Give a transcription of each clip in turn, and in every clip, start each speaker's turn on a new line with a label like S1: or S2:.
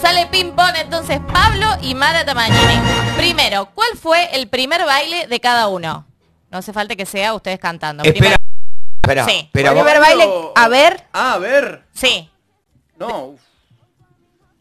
S1: Sale ping-pong entonces Pablo y Mara Tamañini! Primero, ¿cuál fue el primer baile de cada uno? No hace falta que sea ustedes cantando. Espera,
S2: Primero- Primer baile,
S3: a ver, ah, a ver. Sí. No.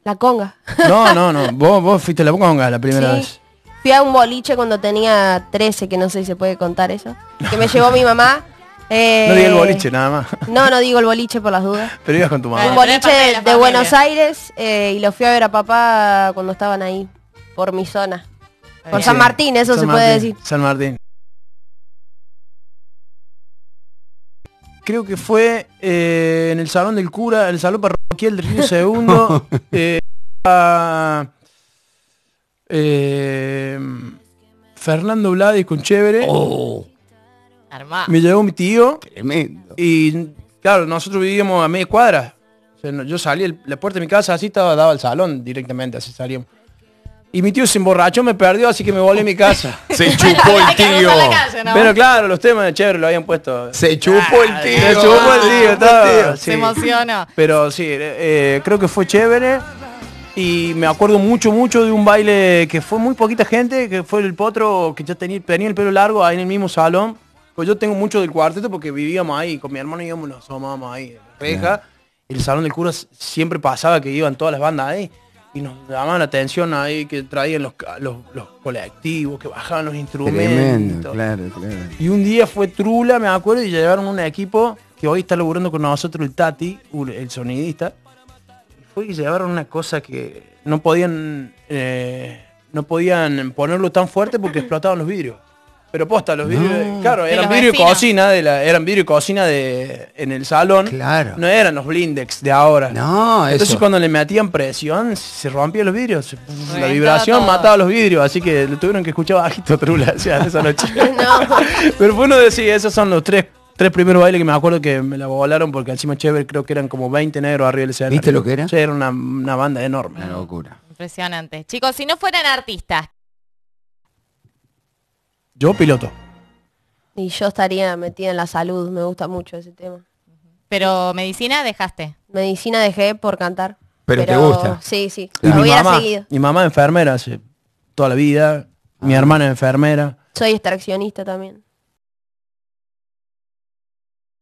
S3: la conga.
S2: No, no, no. Vos, vos fuiste la conga la primera vez.
S3: Fui a un boliche cuando tenía 13, que no sé si se puede contar eso, que me llevó mi mamá no digo el eh, boliche nada más. No, no digo el boliche por las dudas.
S2: Pero ibas con tu madre Un
S3: boliche de, Buenos Aires eh, y lo fui a ver a papá cuando estaban ahí, por mi zona. por San Martín, eso se puede decir.
S2: San Martín. Creo que fue eh, en el salón del cura, el salón parroquial del Río Segundo. Fernando Vladis con Chévere. Oh. Me llevó mi tío. Y claro, nosotros vivíamos a media cuadra. yo salí, la puerta de mi casa así estaba daba al salón directamente, así salíamos. Y mi tío se emborrachó, me perdió, así que me volé a mi casa. Se chupó el tío. Pero claro, los temas de Chévere lo habían puesto. Se chupó el tío. Se chupó Pero sí, eh, eh, creo que fue chévere. Y me acuerdo mucho, mucho de un baile que fue muy poquita gente, que fue el potro que ya tenía, tenía el pelo largo ahí en el mismo salón. Pues yo tengo mucho del cuarteto porque vivíamos ahí, con mi hermano íbamos, nos tomábamos ahí, reja. El salón del cura siempre pasaba que iban todas las bandas ahí y nos daban la atención ahí que traían los, colectivos, que bajaban los instrumentos. Y un día fue Trula, me acuerdo, y llevaron un equipo que hoy está logrando con nosotros el Tati, el sonidista. Y fue y llevaron una cosa que no podían, eh, no podían ponerlo tan fuerte porque explotaban los vidrios. Pero posta, los vidrios. Claro, eran vidrio, y cocina de la, eran vidrio cocina de, en el salón. Claro. No eran los blindex de ahora. No, Entonces cuando le metían presión, se rompían los vidrios. la vibración mataba los vidrios, así que tuvieron que escuchar bajito trula esa noche. Pero bueno, uno esos son los tres tres primeros bailes que me acuerdo que me la volaron porque encima chévere creo que eran como 20 negros arriba del ¿Viste lo que era? era una, una banda enorme. Una locura.
S1: Impresionante. Chicos, si no fueran artistas, yo piloto. Y yo estaría metida en la salud, me gusta mucho
S3: ese tema. Pero medicina dejaste. Medicina dejé por cantar.
S2: Pero, te gusta.
S3: Sí, sí. mi, hubiera mamá, seguido.
S2: mi mamá enfermera toda la vida. Mi ah. hermana enfermera.
S3: Soy extraccionista también.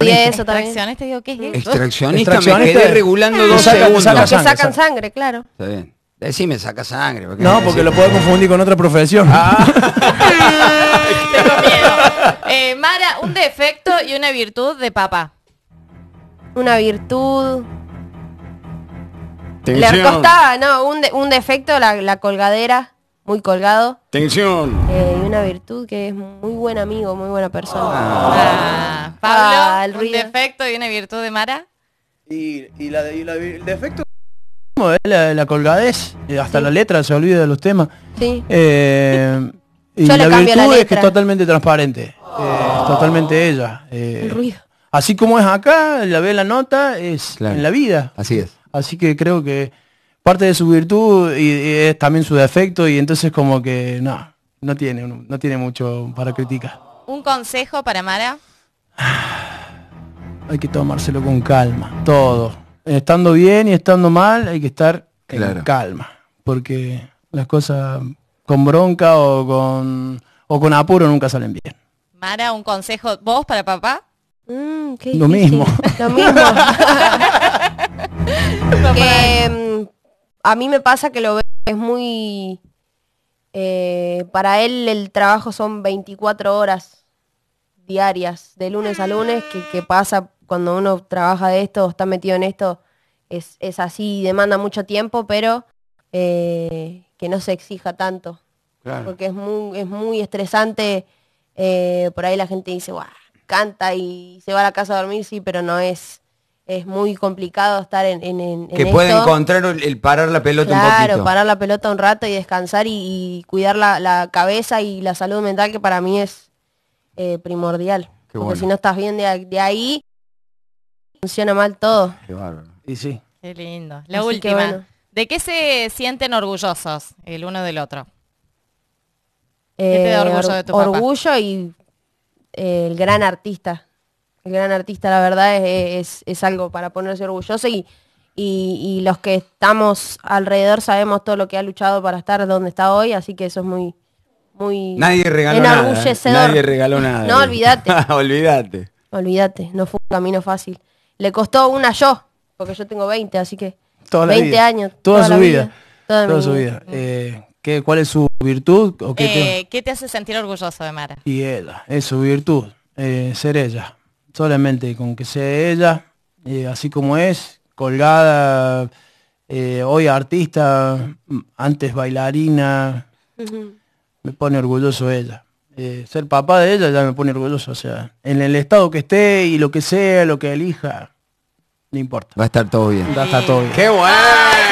S3: Y eso también. Extraccionista, ¿qué es eso? Extraccionista me quedé regulando dos segundos. Los que sacan sangre, claro. Está bien. Sí, me saca sangre. no, porque lo puedo
S2: confundir con otra profesión. Ah.
S1: Eh, Mara, un defecto y una virtud de papá.
S3: Una virtud. Le costaba, ¿no? Un, defecto, la, la, colgadera, muy colgado. Tensión. Eh, y una virtud que es muy buen amigo, muy buena persona. Ah.
S1: Ah, Pablo, un defecto y una virtud de Mara. Y, la, y la, el defecto
S3: ¿eh?
S2: La, colgadez, eh, hasta la letra se olvida de los temas. Sí. Eh, y la virtud es que es totalmente transparente. totalmente ella. Así como es acá, la ve la nota, es en la vida. Así es. Así que creo que parte de su virtud y, es también su defecto y entonces como que no, no tiene, no, no tiene mucho para criticar.
S1: ¿Un consejo para Mara?
S2: Hay que tomárselo con calma, todo estando bien y estando mal, hay que estar en calma. Porque las cosas con bronca o con, o con apuro nunca salen bien.
S1: Mara, un consejo, vos para papá. Mm, lo mismo. Lo mismo.
S3: a mí me pasa que lo veo, es muy... Eh, para él el trabajo son 24 horas diarias, de lunes a lunes, que pasa cuando uno trabaja de esto está metido en esto, es, es así, demanda mucho tiempo, pero eh, que no se exija tanto. Porque es muy, es muy estresante. Eh, por ahí la gente dice, guau, canta y se va a la casa a dormir, sí, pero no es es muy complicado estar en, en, que puede encontrar el, parar la pelota un poquito claro parar la pelota un rato y descansar y, cuidar la, cabeza y la salud mental que para mí es eh, primordial porque si no estás bien de, ahí funciona mal todo. Qué Y sí.
S1: Qué lindo. La última. ¿De qué se sienten orgullosos el uno del otro? Eh, orgullo
S3: y eh, el gran artista. El gran artista, la verdad, es, es, algo para ponerse orgulloso y, y, los que estamos alrededor sabemos todo lo que ha luchado para estar donde está hoy, así que eso es muy, muy Nadie regaló Nada, ¿eh? Nadie
S2: regaló nada. No, olvídate. olvídate.
S3: Olvídate, no fue un camino fácil. Le costó una yo, porque yo tengo 20, así que... 20 años. Toda, su
S2: vida. Toda, su vida. Eh, ¿Cuál es su virtud? O eh,
S1: qué, te... hace sentir orgulloso de Mara?
S2: Y ella, es su virtud, eh, ser ella. Solamente con que sea ella, así como es, colgada, hoy artista, antes bailarina, me pone orgulloso ella. Eh, ser papá de ella ya me pone orgulloso. O sea, en el estado que esté y lo que sea, lo
S1: que elija, no importa. Va a estar todo bien. Va a estar todo bien. ¡Qué bueno!